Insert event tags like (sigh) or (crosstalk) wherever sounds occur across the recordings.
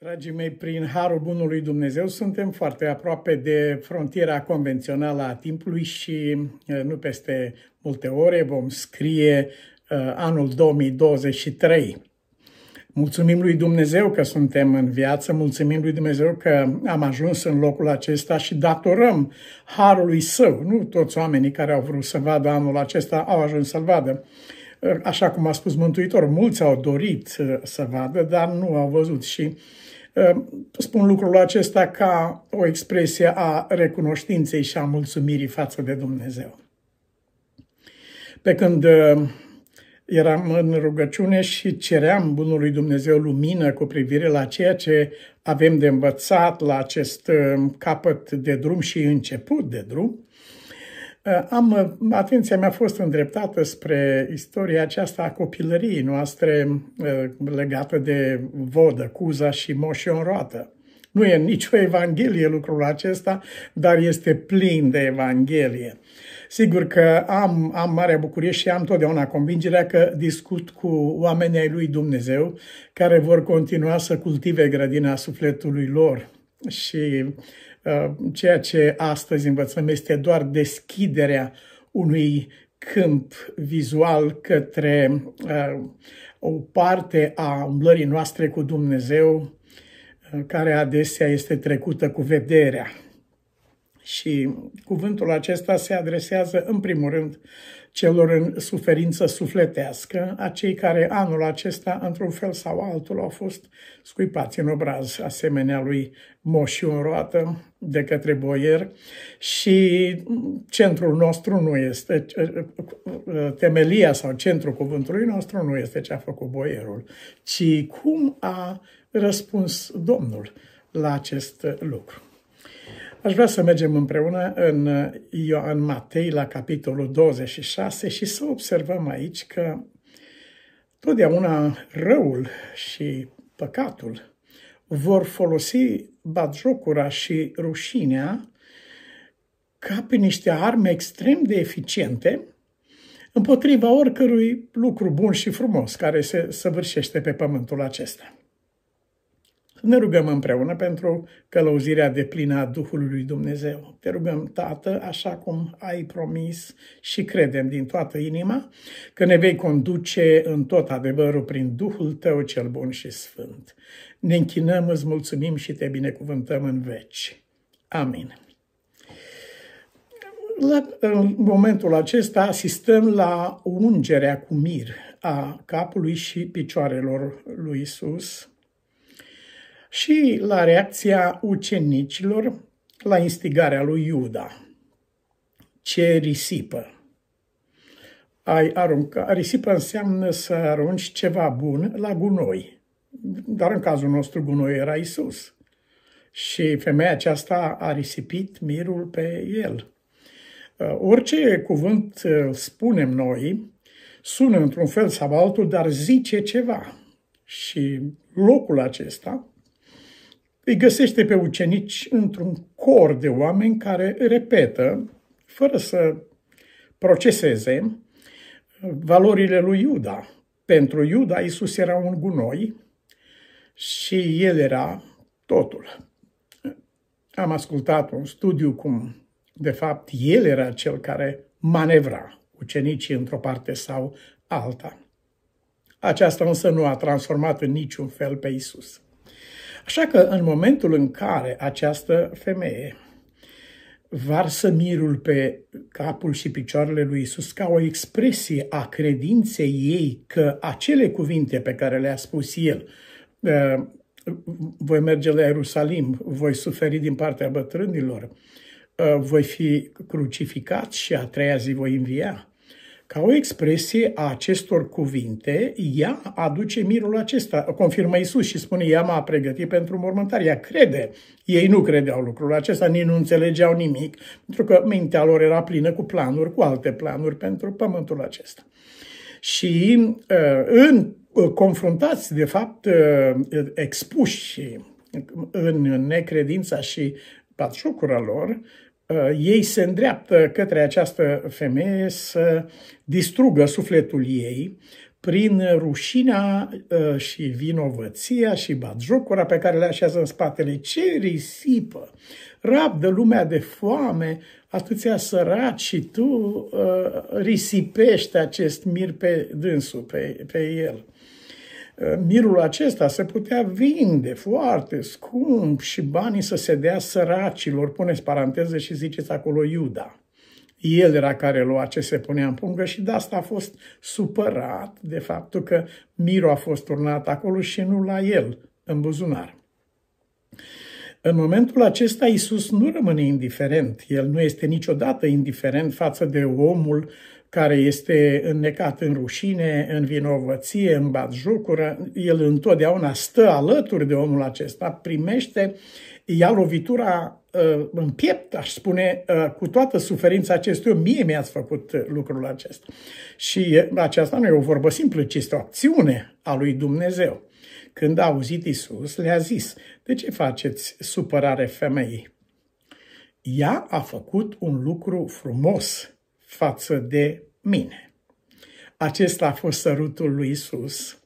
Dragii mei, prin harul bunului Dumnezeu suntem foarte aproape de frontiera convențională a timpului și nu peste multe ore vom scrie anul 2023. Mulțumim lui Dumnezeu că suntem în viață, mulțumim lui Dumnezeu că am ajuns în locul acesta și datorăm harului său. Nu toți oamenii care au vrut să vadă anul acesta au ajuns să-l vadă. Așa cum a spus Mântuitor, mulți au dorit să vadă, dar nu au văzut și uh, Ehm, spun lucrul acesta ca o expresie a recunoștinței și a mulțumirii față de Dumnezeu. Pe când ehm, eram în rugăciune și ceream Bunului Dumnezeu lumină cu privire la ceea ce avem de învățat la acest ehm, capăt de drum și început de drum, Eh, am, atenția mea a fost îndreptată spre istoria aceasta a copilăriei noastre eh, legată de vodă, cuza și moșii în roată. Nu e nicio evanghelie lucrul acesta, dar este plin de evanghelie. Sigur că am, am mare bucurie și am totdeauna convingerea că discut cu oamenii ai lui Dumnezeu care vor continua să cultive grădina sufletului lor și Uh, ceea ce astăzi învățăm este doar deschiderea unui câmp vizual către uh, o parte a umblării noastre cu Dumnezeu, uh, care adesea este trecută cu vederea. Și cuvântul acesta se adresează în primul rând celor în suferință sufletească, a cei care anul acesta, într-un fel sau altul, au fost scuipați în obraz, asemenea lui Moșiu în roată, de către boier și centrul nostru nu este, temelia sau centrul cuvântului nostru nu este ce a făcut boierul, ci cum a răspuns Domnul la acest lucru. Aș vrea să mergem împreună în uh, Ioan Matei, la capitolul 26, și să observăm aici că totdeauna răul și păcatul vor folosi batjocura și rușinea ca pe niște arme extrem de eficiente împotriva oricărui lucru bun și frumos care se săvârșește pe pământul acesta. Să ne rugăm împreună pentru călăuzirea de plină a Duhului lui Dumnezeu. Te rugăm, Tată, așa cum ai promis și credem din toată inima că ne vei conduce în tot adevărul prin Duhul Tău cel bun și sfânt. Ne închinăm, îți mulțumim și te binecuvântăm în veci. Amin. La, în momentul acesta asistăm la ungerea cu mir a capului și picioarelor lui Isus și la reacția ucenicilor la instigarea lui Iuda. Ce risipă! Ai arunca. Risipă înseamnă să arunci ceva bun la gunoi. Dar în cazul nostru gunoi era Isus. Și femeia aceasta a risipit mirul pe el. Uh, orice cuvânt uh, spunem noi, sună într-un fel sau altul, dar zice ceva. Și locul acesta îi găsește pe ucenici într-un cor de oameni care repetă, fără să proceseze, valorile lui Iuda. Pentru Iuda, Isus era un gunoi și el era totul. Am ascultat un studiu cum, de fapt, el era cel care manevra ucenicii într-o parte sau alta. Aceasta însă nu a transformat în niciun fel pe Isus. Așa că în momentul în care această femeie varsă mirul pe capul și picioarele lui Isus ca o expresie a credinței ei că acele cuvinte pe care le-a spus el, uh, voi merge la Ierusalim, voi suferi din partea bătrânilor, uh, voi fi crucificat și a treia zi voi învia, ca o expresie a acestor cuvinte, ea aduce mirul acesta, confirmă Isus și spune, ea m-a pregătit pentru mormântare, ea crede. Ei nu credeau lucrul acesta, nici nu înțelegeau nimic, pentru că mintea lor era plină cu planuri, cu alte planuri pentru pământul acesta. Și uh, în uh, confruntați, de fapt, uh, expuși în necredința și patșucura lor, Uh, ei se îndreaptă către această femeie să distrugă sufletul ei prin rușinea uh, și vinovăția și batjocura pe care le așează în spatele. Ce risipă! Rabdă lumea de foame, atâția săraci și tu uh, risipești acest mir pe dânsul, pe, pe el. Eh, mirul acesta se putea vinde foarte scump și banii să se dea săracilor, puneți paranteze și ziceți acolo Iuda. El era care lua ce se punea în pungă și de asta a fost supărat de faptul că mirul a fost turnat acolo și nu la el, în buzunar. În momentul acesta, Iisus nu rămâne indiferent. El nu este niciodată indiferent față de omul care este înnecat în rușine, în vinovăție, în batjucură, el întotdeauna stă alături de omul acesta, primește, ia lovitura uh, în piept, aș spune, uh, cu toată suferința acestui om, mie mi-ați făcut uh, lucrul acesta. Și aceasta nu e o vorbă simplă, ci este o acțiune a lui Dumnezeu. Când a auzit Isus, le-a zis, de ce faceți supărare femeii? Ea a făcut un lucru frumos față de mine. Acesta a fost sărutul lui Isus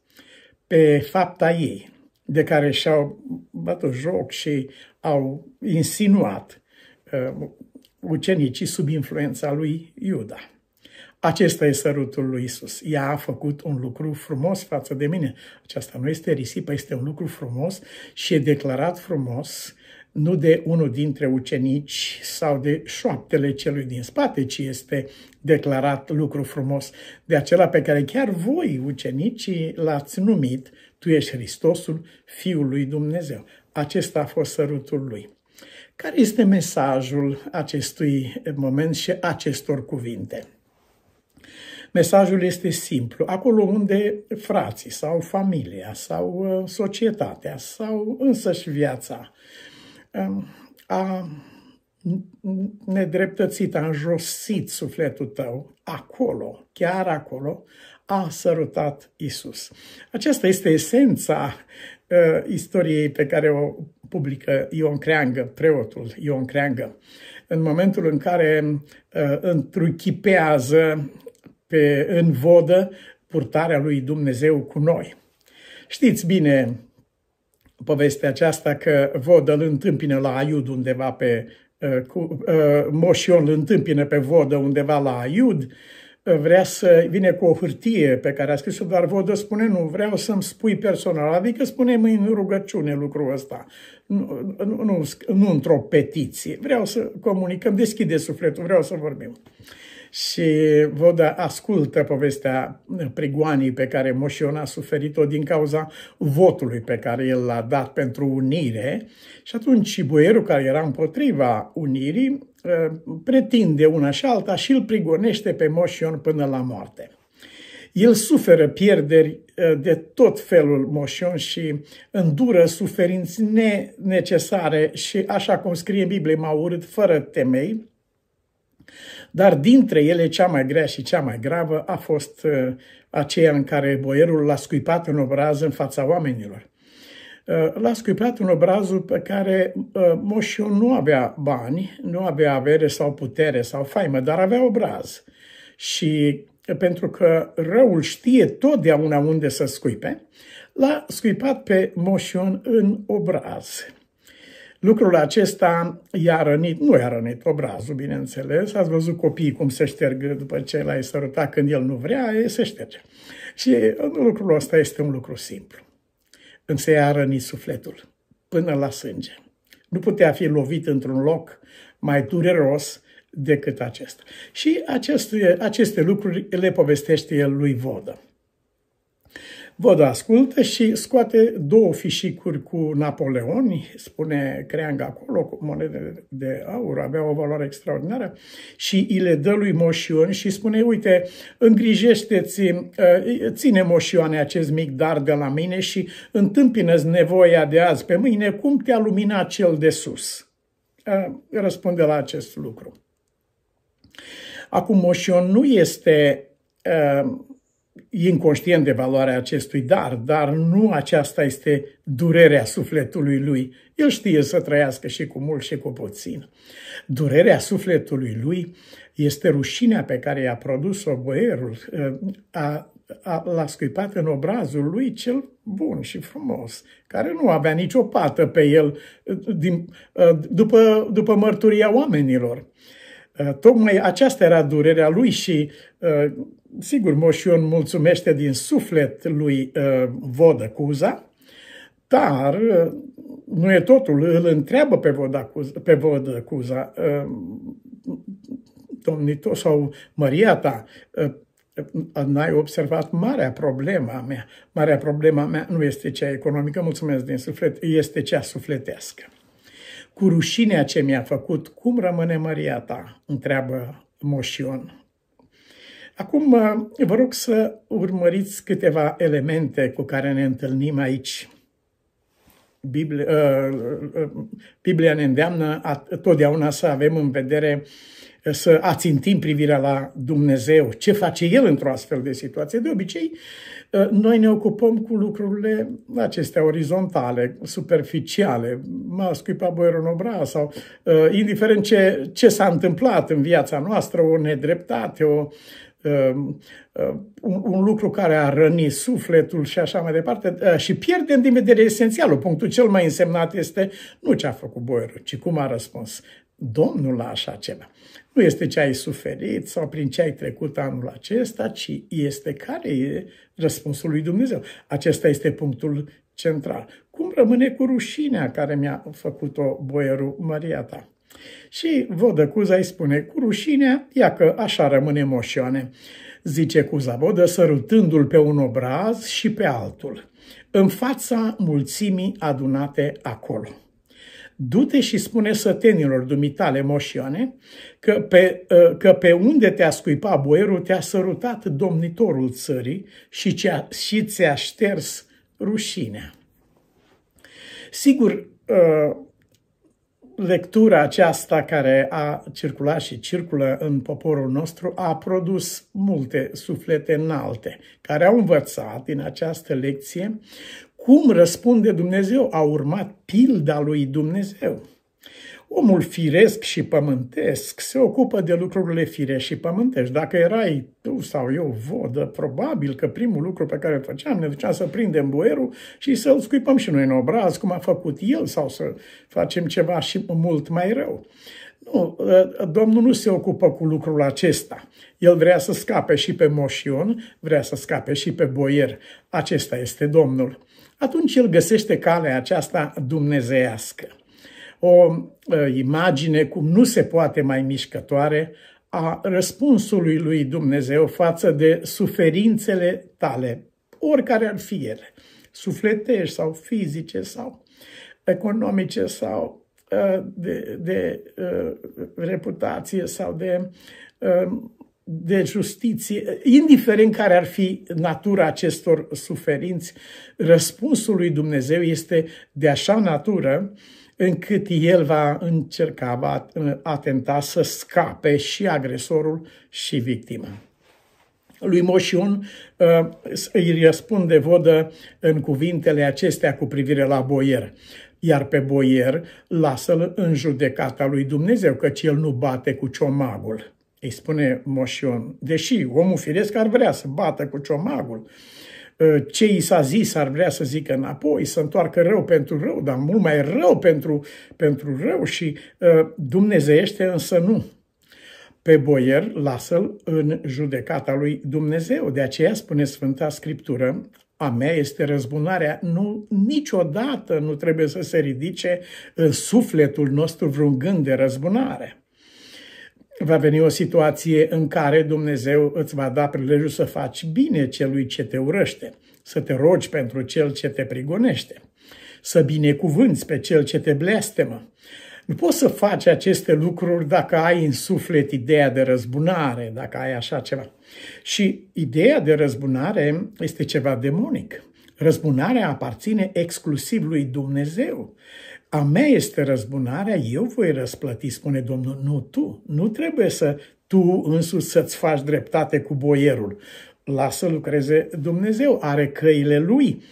pe fapta ei, de care și-au bătut joc și au insinuat uh, ucenicii sub influența lui Iuda. Acesta e sărutul lui Isus. Ea a făcut un lucru frumos față de mine. Aceasta nu este risipă, este un lucru frumos și e declarat frumos nu de unul dintre ucenici sau de șoaptele celui din spate, ci este declarat lucru frumos de acela pe care chiar voi, ucenicii, l-ați numit, tu ești Hristosul, Fiul lui Dumnezeu. Acesta a fost sărutul lui. Care este mesajul acestui moment și acestor cuvinte? Mesajul este simplu. Acolo unde frații sau familia sau uh, societatea sau însăși viața a nedreptățit, a înjosit sufletul tău, acolo, chiar acolo, a sărutat Isus. Aceasta este esența uh, istoriei pe care o publică Ion Creangă, preotul Ion Creangă. În momentul în care uh, întruchipează pe, în vodă purtarea lui Dumnezeu cu noi. Știți bine povestea aceasta că Vodă îl întâmpină la Aiud undeva pe... Uh, cu, uh, Moș Ion îl întâmpină pe Vodă undeva la Aiud, uh, vrea să vine cu o hârtie pe care a scris-o, dar Vodă spune nu, vreau să-mi spui personal, adică spune-mi în rugăciune lucrul ăsta, nu, nu, nu, nu într-o petiție, vreau să comunicăm, deschide sufletul, vreau să vorbim și Voda ascultă povestea prigoanii pe care Moșion a suferit-o din cauza votului pe care el l-a dat pentru unire și atunci boierul care era împotriva unirii ă, pretinde una și alta și îl prigonește pe Moșion până la moarte. El suferă pierderi ă, de tot felul moșion și îndură suferinți nenecesare și așa cum scrie în Biblie, m-a urât fără temei, dar dintre ele, cea mai grea și cea mai gravă a fost uh, aceea în care boierul l-a scuipat în obraz în fața oamenilor. Uh, l-a scuipat un obrazul pe care uh, moșul nu avea bani, nu avea avere sau putere sau faimă, dar avea obraz. Și pentru că răul știe totdeauna unde să scuipe, l-a scuipat pe Moșion în obraz. Lucrul acesta i-a rănit, nu i-a rănit obrazul, bineînțeles, ați văzut copiii cum se șterg după ce l-ai sărutat când el nu vrea, e, se șterge. Și uh, lucrul ăsta este un lucru simplu. Însă i-a rănit sufletul până la sânge. Nu putea fi lovit într-un loc mai dureros decât acesta. Și aceste, aceste lucruri le povestește el lui Vodă. Văd ascultă și scoate două fișicuri cu Napoleoni, spune Creanga acolo, cu monede de aur, avea o valoare extraordinară, și îi le dă lui Moșion și spune, uite, îngrijește-ți, eh, ține Moșioane acest mic dar de la mine și întâmpină nevoia de azi pe mâine, cum te-a luminat cel de sus? Eh, răspunde la acest lucru. Acum, Moșion nu este eh, inconștient de valoarea acestui dar, dar nu aceasta este durerea sufletului lui. El știe să trăiască și cu mult și cu puțin. Durerea sufletului lui este rușinea pe care i-a produs-o boierul, ă, a, a, l-a scuipat în obrazul lui cel bun și frumos, care nu avea nicio pată pe el ă, din, ă, după, după mărturia oamenilor. Tocmai aceasta era durerea lui și sigur, Moșion mulțumește din suflet lui uh, Vodăcuza, dar uh, nu e totul. Îl întreabă pe Vodăcuza, pe Vodăcuza uh, domnito sau Maria ta, uh, uh, n-ai observat marea problema mea. Marea problema mea nu este cea economică, mulțumesc din suflet, este cea sufletească. Cu rușinea ce mi-a făcut, cum rămâne Maria ta? Întreabă Moșion. Acum vă rog să urmăriți câteva elemente cu care ne întâlnim aici. Biblia, uh, uh, Biblia ne îndeamnă totdeauna să avem în vedere, uh, să ațintim privirea la Dumnezeu, ce face El într-o astfel de situație. De obicei, noi ne ocupăm cu lucrurile acestea orizontale, superficiale, m-a scuipat boierul în obra sau indiferent ce, ce s-a întâmplat în viața noastră, o nedreptate, o, Um, uh, un, un lucru care a rănit sufletul și așa mai departe uh, și pierdem din vedere esențialul. Punctul cel mai însemnat este nu ce a făcut boierul, ci cum a răspuns Domnul la așa ceva. Nu este ce ai suferit sau prin ce ai trecut anul acesta, ci este care e răspunsul lui Dumnezeu. Acesta este punctul central. Cum rămâne cu rușinea care mi-a făcut-o boierul Maria ta? Și Vodăcuza îi spune cu rușine, ia că așa rămâne moșioane, zice Cuza Vodă sărutându-l pe un obraz și pe altul, în fața mulțimii adunate acolo. Du-te și spune sătenilor dumitale moșioane că pe, ă, că pe unde te-a scuipat boierul te-a sărutat domnitorul țării și, ți și ți-a șters rușinea. Sigur, ă, lectura aceasta care a circulat și circulă în poporul nostru a produs multe suflete înalte care au învățat din această lecție cum răspunde Dumnezeu. A urmat pilda lui Dumnezeu. Omul firesc și pământesc se ocupă de lucrurile fire și pământești. Dacă erai tu sau eu vodă, probabil că primul lucru pe care îl făceam, ne duceam să prindem boierul și să-l scuipăm și noi în obraz, cum a făcut el, sau să facem ceva și mult mai rău. Nu, ă, Domnul nu se ocupă cu lucrul acesta. El vrea să scape și pe moșion, vrea să scape și pe boier. Acesta este Domnul. Atunci el găsește calea aceasta dumnezeiască o imagine cum nu se poate mai mișcătoare a răspunsului lui Dumnezeu față de suferințele tale, oricare ar fi ele, sufletești sau fizice sau economice sau de, de reputație sau de, de justiție, indiferent care ar fi natura acestor suferinți, răspunsul lui Dumnezeu este de așa natură încât el va încerca, va atenta să scape și agresorul și victima. Lui Moșiun ă, îi răspunde vodă în cuvintele acestea cu privire la boier iar pe boier lasă-l în judecata lui Dumnezeu, căci el nu bate cu ciomagul. Îi spune Moșion, deși omul firesc ar vrea să bată cu ciomagul, Ă, ce i s-a zis ar vrea să zică înapoi, să întoarcă rău pentru rău, dar mult mai rău pentru, pentru rău și ă, dumnezeiește însă nu. Pe boier lasă-l în judecata lui Dumnezeu. De aceea spune Sfânta Scriptură, a mea este răzbunarea. Nu, niciodată nu trebuie să se ridice în sufletul nostru vreun gând de răzbunare va veni o situație în care Dumnezeu îți va da prilejul să faci bine celui ce te urăște, să te rogi pentru cel ce te prigonește, să binecuvânți pe cel ce te blestemă. Nu poți să faci aceste lucruri dacă ai în suflet ideea de răzbunare, dacă ai așa ceva. Și ideea de răzbunare este ceva demonic. Răzbunarea aparține exclusiv lui Dumnezeu a mea este răzbunarea, eu voi răsplăti, spune Domnul. Nu tu, nu trebuie să tu însuți să-ți faci dreptate cu boierul. Lasă lucreze Dumnezeu, are căile lui.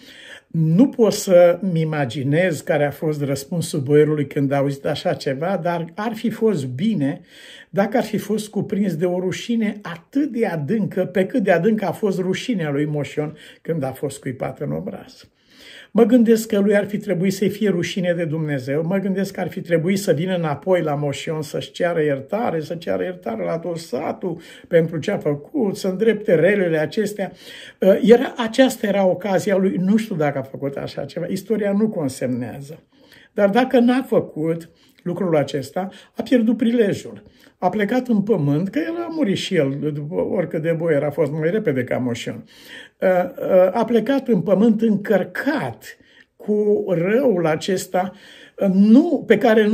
Nu pot să-mi imaginez care a fost răspunsul boierului când a auzit așa ceva, dar ar fi fost bine dacă ar fi fost cuprins de o rușine atât de adâncă, pe cât de adâncă a fost rușinea lui Moșion când a fost cuipat în obraz. Mă gândesc că lui ar fi trebuit să-i fie rușine de Dumnezeu, mă gândesc că ar fi trebuit să vină înapoi la Moșion să-și ceară iertare, să ceară iertare la dosatul pentru ce a făcut, să îndrepte relele acestea. Uh, era, aceasta era ocazia lui, nu știu dacă a făcut așa ceva, istoria nu consemnează. Dar dacă n-a făcut, lucrul acesta, a pierdut prilejul. A plecat în pământ, că el a murit și el, oricât de boier a fost mai repede ca Moșion. Uh, uh, a plecat în pământ încărcat cu răul acesta, uh, nu pe care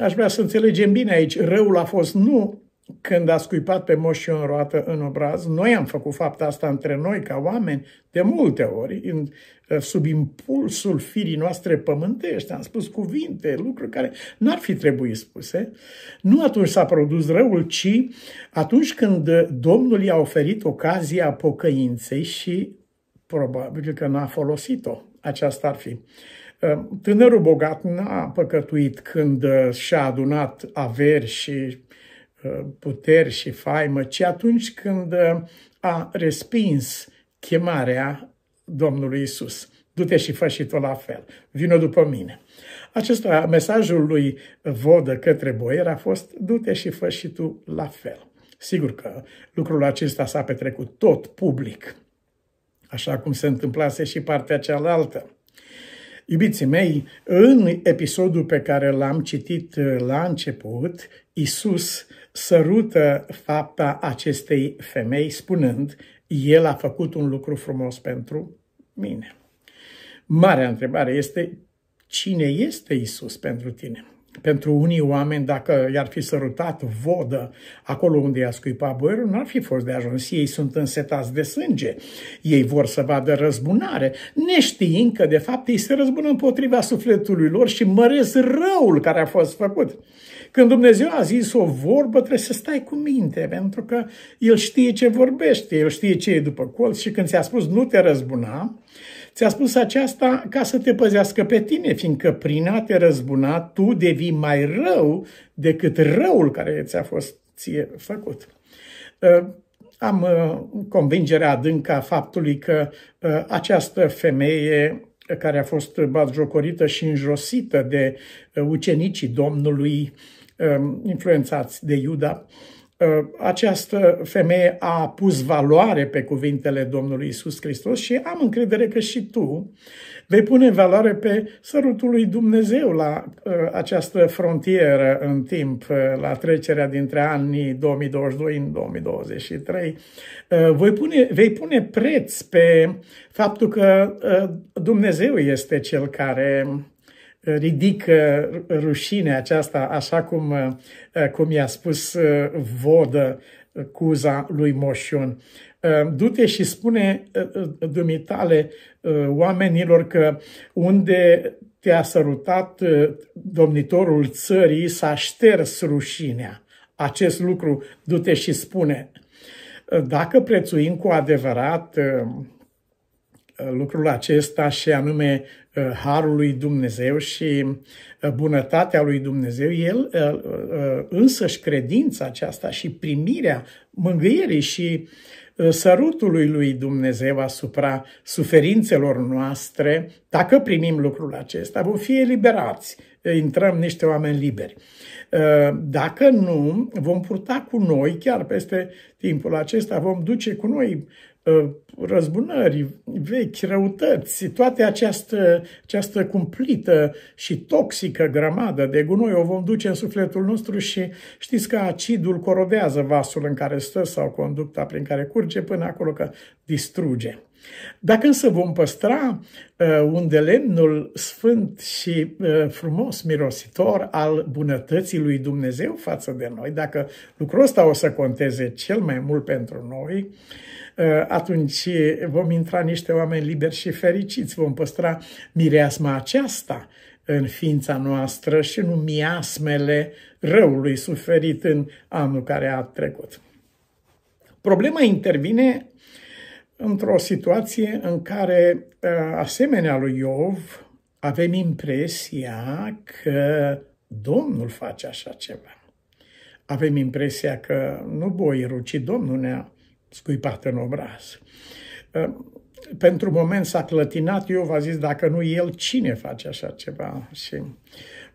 aș vrea să înțelegem bine aici, răul a fost nu când a scuipat pe moș și în roată în obraz, noi am făcut fapta asta între noi ca oameni de multe ori, în, eh, sub impulsul firii noastre pământești, am spus cuvinte, lucruri care n-ar fi trebuit spuse. Nu atunci s-a produs răul, ci atunci când Domnul i-a oferit ocazia pocăinței și probabil că n-a folosit-o. Aceasta ar fi. Eh, tânărul bogat n-a păcătuit când eh, și-a adunat averi și puteri și faimă, ci atunci când uh, a respins chemarea Domnului Isus. Du-te și fă și tu la fel. Vino după mine. Acesta, mesajul lui Vodă către Boier a fost du-te și fă și tu la fel. Sigur că lucrul acesta s-a petrecut tot public, așa cum se întâmplase și partea cealaltă. Iubiții mei, în episodul pe care l-am citit uh, la început, Isus sărută fapta acestei femei spunând, El a făcut un lucru frumos pentru mine. Marea întrebare este, cine este Isus pentru tine? pentru unii oameni, dacă i-ar fi sărutat vodă acolo unde i-a scuipat boierul, n-ar fi fost de ajuns. Ei sunt însetați de sânge, ei vor să vadă răzbunare, neștiind că, de fapt, ei se răzbună împotriva sufletului lor și măresc răul care a fost făcut. Când Dumnezeu a zis o vorbă, trebuie să stai cu minte, pentru că El știe ce vorbește, El știe ce e după colț și când ți-a spus nu te răzbuna, Ți-a spus aceasta ca să te păzească pe tine, fiindcă prin a te răzbuna tu devii mai rău decât răul care ți-a fost ție făcut. Ă, am ă, convingerea adânca faptului că ă, această femeie care a fost batjocorită și înjosită de ucenicii Domnului, influențați de Iuda, Uh, această femeie a pus valoare pe cuvintele Domnului Isus Hristos și am încredere că și tu vei pune valoare pe sărutul lui Dumnezeu la uh, această frontieră în timp, uh, la trecerea dintre anii 2022 în 2023. Voi pune, vei pune preț pe faptul că Dumnezeu este cel care ridică rușinea aceasta, așa cum, eh, cum i-a spus eh, Vodă eh, cuza lui Moșion. Du-te și spune dumitale oamenilor că unde te-a sărutat domnitorul țării s-a șters rușinea. Acest lucru du-te și spune. Dacă prețuim cu adevărat Uh, lucrul acesta și anume uh, harul lui Dumnezeu și uh, bunătatea lui Dumnezeu, el însăși credința aceasta și primirea mângâierii și sărutului lui Dumnezeu asupra suferințelor noastre, dacă primim lucrul acesta, vom fi eliberați, intrăm niște oameni liberi. Dacă nu, vom purta cu noi, chiar peste timpul acesta, vom duce cu noi Uh, răzbunări vechi, răutăți, toate această, această cumplită și toxică grămadă de gunoi o vom duce în sufletul nostru și știți că acidul corodează vasul în care stă sau conducta prin care curge până acolo că distruge. Dacă însă vom păstra uh, unde lemnul sfânt și uh, frumos mirositor al bunătății lui Dumnezeu față de noi, dacă lucrul ăsta o să conteze cel mai mult pentru noi, uh, Eh, atunci eh, vom intra niște oameni liberi și fericiți, vom păstra mireasma aceasta în ființa noastră și nu miasmele răului suferit în anul care a trecut. Problema intervine într-o situație în care, eh, asemenea lui Iov, avem impresia că Domnul face așa ceva. Avem impresia că nu boierul, ci Domnul ne-a scuipat în obraz. Ehm, pentru moment s-a clătinat, eu v a zis, dacă nu el, cine face așa ceva? Și,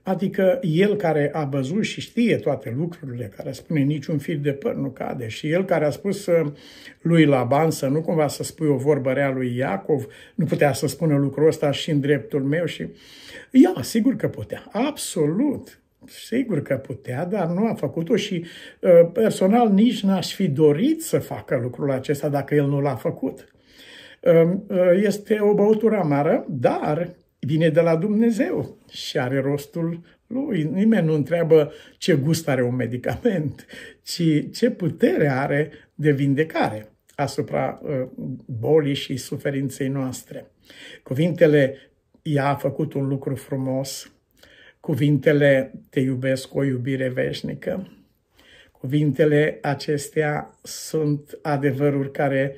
adică el care a văzut și știe toate lucrurile, care spune niciun fir de păr nu cade, și el care a spus ehm, lui Laban să nu cumva să spui o vorbă rea lui Iacov, nu putea să spună lucrul ăsta și în dreptul meu și... Ia, sigur că putea, absolut, Sigur că putea, dar nu a făcut-o și uh, personal nici n-aș fi dorit să facă lucrul acesta dacă el nu l-a făcut. Um, uh, este o băutură amară, dar vine de la Dumnezeu și are rostul lui. Nimeni nu întreabă ce gust are un medicament, ci ce putere are de vindecare asupra uh, bolii și suferinței noastre. Cuvintele, ea a făcut un lucru frumos, cuvintele te iubesc cu o iubire veșnică. Cuvintele acestea sunt adevăruri care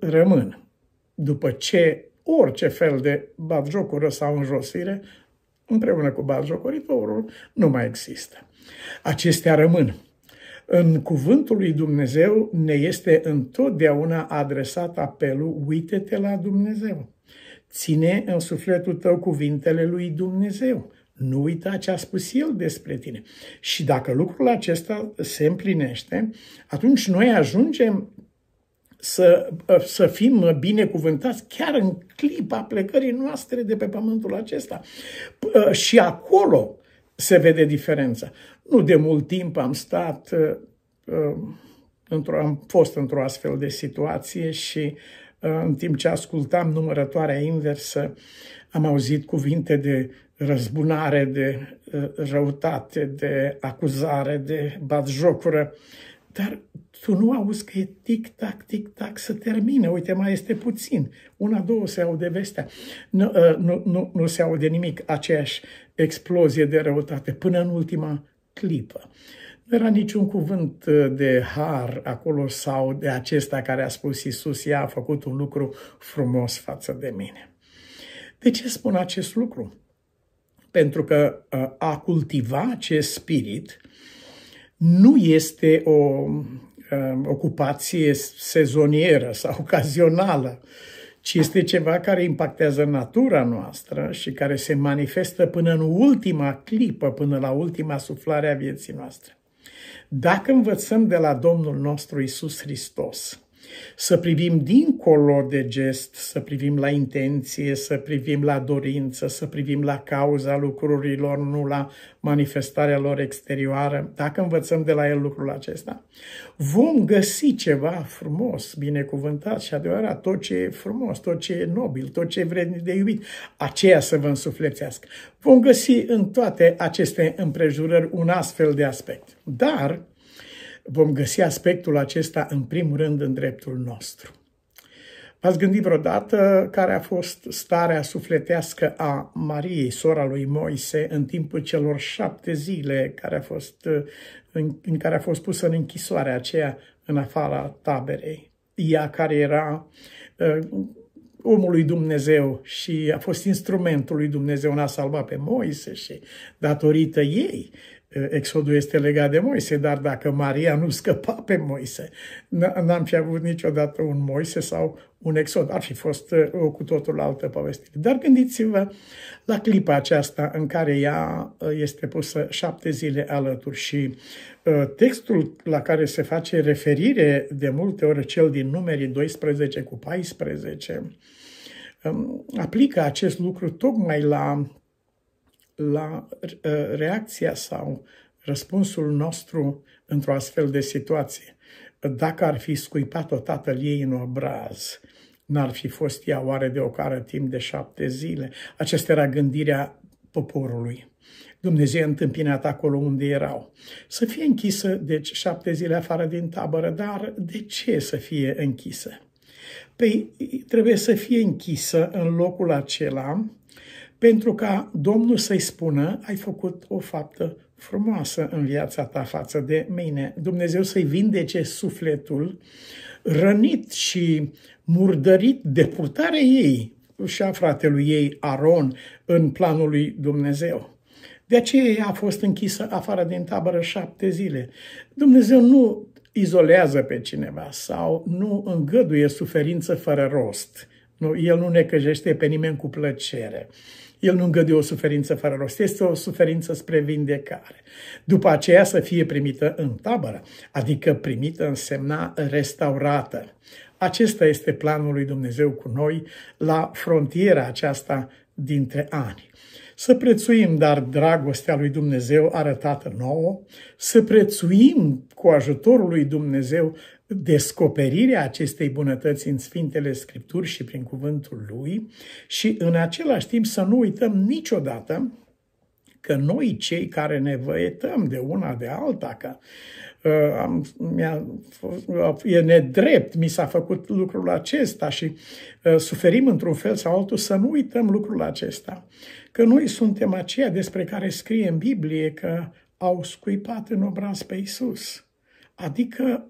rămân. După ce orice fel de batjocură sau înjosire, împreună cu batjocoritorul, nu mai există. Acestea rămân. În cuvântul lui Dumnezeu ne este întotdeauna adresat apelul, uite-te la Dumnezeu. Ține în sufletul tău cuvintele lui Dumnezeu nu uita ce a spus El despre tine. Și dacă lucrul acesta se împlinește, atunci noi ajungem să, să fim binecuvântați chiar în clipa plecării noastre de pe pământul acesta. Și acolo se vede diferența. Nu de mult timp am stat, uh, am fost într-o astfel de situație și în timp ce ascultam numărătoarea inversă, am auzit cuvinte de răzbunare, de uh, răutate, de acuzare, de batjocură, dar tu nu auzi că e tic-tac, tic-tac să termine, uite, mai este puțin, una, două se aude vestea, nu, uh, nu, nu, nu se aude nimic, aceeași explozie de răutate până în ultima clipă. Nu era niciun cuvânt uh, de har acolo sau de acesta care a spus Iisus, ea a făcut un lucru frumos față de mine. De ce spun acest lucru? Pentru că uh, a cultiva acest spirit nu este o um, ocupație sezonieră sau (laughs) ocazională, ci este ceva care impactează natura noastră și care se manifestă până în ultima clipă, până la ultima suflare a vieții noastre dacă învățăm de la Domnul nostru Isus Hristos să privim dincolo de gest, să privim la intenție, să privim la dorință, să privim la cauza lucrurilor, nu la manifestarea lor exterioară. Dacă învățăm de la el lucrul acesta, vom găsi ceva frumos, binecuvântat și adevărat, tot ce e frumos, tot ce e nobil, tot ce e vrednic de iubit, aceea să vă însuflețească. Vom găsi în toate aceste împrejurări un astfel de aspect. Dar, vom găsi aspectul acesta în primul rând în dreptul nostru. V-ați gândit vreodată care a fost starea sufletească a Mariei, sora lui Moise, în timpul celor șapte zile care a fost, în, în care a fost pusă în închisoarea aceea în afara taberei? Ea care era uh, omul lui Dumnezeu și a fost instrumentul lui Dumnezeu, în a salva pe Moise și datorită ei exodul este legat de Moise, dar dacă Maria nu scăpa pe Moise, n-am fi avut niciodată un Moise sau un exod. Ar fi fost o cu totul altă povestire. Dar gândiți-vă la clipa aceasta în care ea este pusă șapte zile alături și textul la care se face referire de multe ori, cel din numerii 12 cu 14, aplică acest lucru tocmai la la uh, reacția sau răspunsul nostru într-o astfel de situație. Dacă ar fi scuipat-o tatăl ei în obraz, n-ar fi fost ea oare de ocară timp de șapte zile. Aceasta era gândirea poporului. Dumnezeu a întâmpinat acolo unde erau. Să fie închisă, deci, șapte zile afară din tabără, dar de ce să fie închisă? Păi trebuie să fie închisă în locul acela pentru ca Domnul să-i spună, ai făcut o faptă frumoasă în viața ta față de mine. Dumnezeu să-i vindece sufletul rănit și murdărit de purtarea ei și a fratelui ei Aron în planul lui Dumnezeu. De aceea ea a fost închisă afară din tabără șapte zile. Dumnezeu nu izolează pe cineva sau nu îngăduie suferință fără rost. Nu, el nu căjește pe nimeni cu plăcere. El nu îngăduie o suferință fără rost, este o suferință spre vindecare. După aceea să fie primită în tabără, adică primită însemna restaurată. Acesta este planul lui Dumnezeu cu noi la frontiera aceasta dintre ani. Să prețuim, dar, dragostea lui Dumnezeu arătată nouă, să prețuim cu ajutorul lui Dumnezeu descoperirea acestei bunătăți în Sfintele Scripturi și prin cuvântul lui și în același timp să nu uităm niciodată că noi cei care ne văietăm de una de alta, că uh, am, mi-a, uh, e nedrept, mi s-a făcut lucrul acesta și uh, suferim într-un fel sau altul, să nu uităm lucrul acesta. Că noi suntem aceia despre care scrie în Biblie că au scuipat în obraz pe Isus. Adică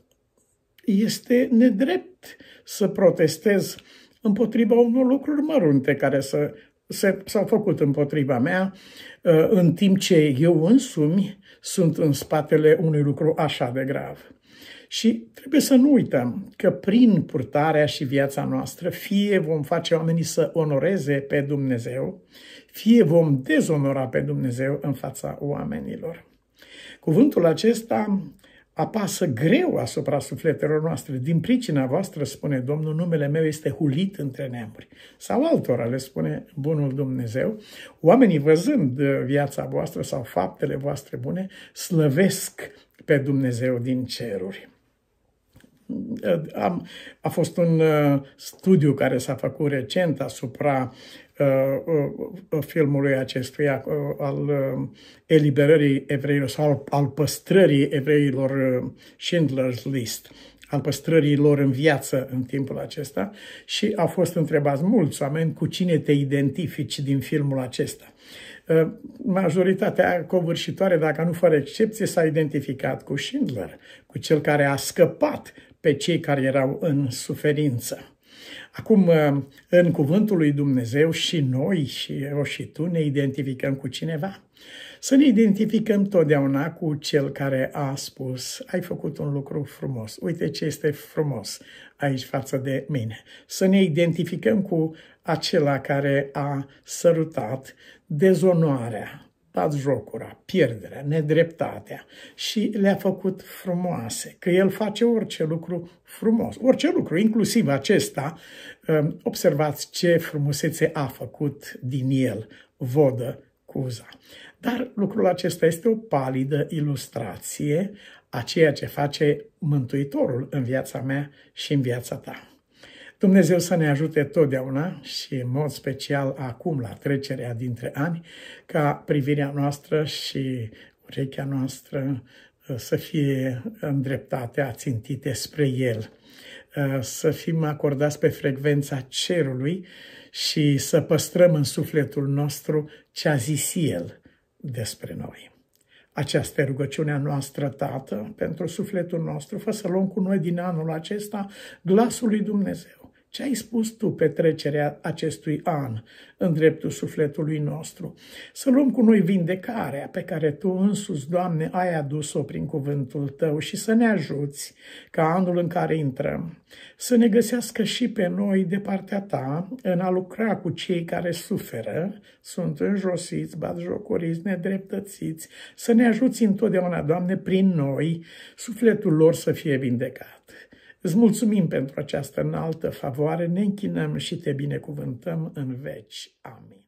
este nedrept să protestez împotriva unor lucruri mărunte care să se, s-au făcut împotriva mea, uh, în timp ce eu însumi sunt în spatele unui lucru așa de grav. Și trebuie să nu uităm că prin purtarea și viața noastră, fie vom face oamenii să onoreze pe Dumnezeu, fie vom dezonora pe Dumnezeu în fața oamenilor. Cuvântul acesta apasă greu asupra sufletelor noastre. Din pricina voastră, spune Domnul, numele meu este hulit între neamuri. Sau altora, le spune Bunul Dumnezeu, oamenii văzând uh, viața voastră sau faptele voastre bune, slăvesc pe Dumnezeu din ceruri. Uh, a fost un uh, studiu care s-a făcut recent asupra Uh, uh, filmului acestuia uh, al eliberării evreilor sau al păstrării evreilor Schindler's List al păstrării lor în viață în timpul acesta și a fost întrebați mulți oameni cu cine te identifici din filmul acesta. Majoritatea covârșitoare, dacă nu fără excepție, s-a identificat cu Schindler, cu cel care a scăpat pe cei care erau în suferință. Acum, ă, în cuvântul lui Dumnezeu și noi și eu și tu ne identificăm cu cineva. Să ne identificăm totdeauna cu cel care a spus, ai făcut un lucru frumos, uite ce este frumos aici față de mine. Să ne identificăm cu acela care a sărutat dezonoarea, dat jocura, pierderea, nedreptatea și le-a făcut frumoase, că el face orice lucru frumos, orice lucru, inclusiv acesta, um, observați ce frumusețe a făcut din el Vodă Cuza. Dar lucrul acesta este o palidă ilustrație a ceea ce face Mântuitorul în viața mea și în viața ta. Dumnezeu să ne ajute totdeauna și în mod special acum la trecerea dintre ani, ca privirea noastră și urechea noastră uh, să fie îndreptate, ațintite spre El, uh, să fim acordați pe frecvența cerului și să păstrăm în sufletul nostru ce a zis El despre noi. Această rugăciune rugăciunea noastră, Tată, pentru sufletul nostru. Fă să luăm cu noi din anul acesta glasul lui Dumnezeu ce ai spus tu petrecerea acestui an în dreptul sufletului nostru? Să luăm cu noi vindecarea pe care Tu însuți, Doamne, ai adus-o prin cuvântul Tău și să ne ajuți ca anul în care intrăm să ne găsească și pe noi de partea Ta în a lucra cu cei care suferă, sunt înjosiți, batjocoriți, nedreptățiți, să ne ajuți întotdeauna, Doamne, prin noi, sufletul lor să fie vindecat. Îți mulțumim pentru această înaltă favoare, ne închinăm și te binecuvântăm în veci. Amin.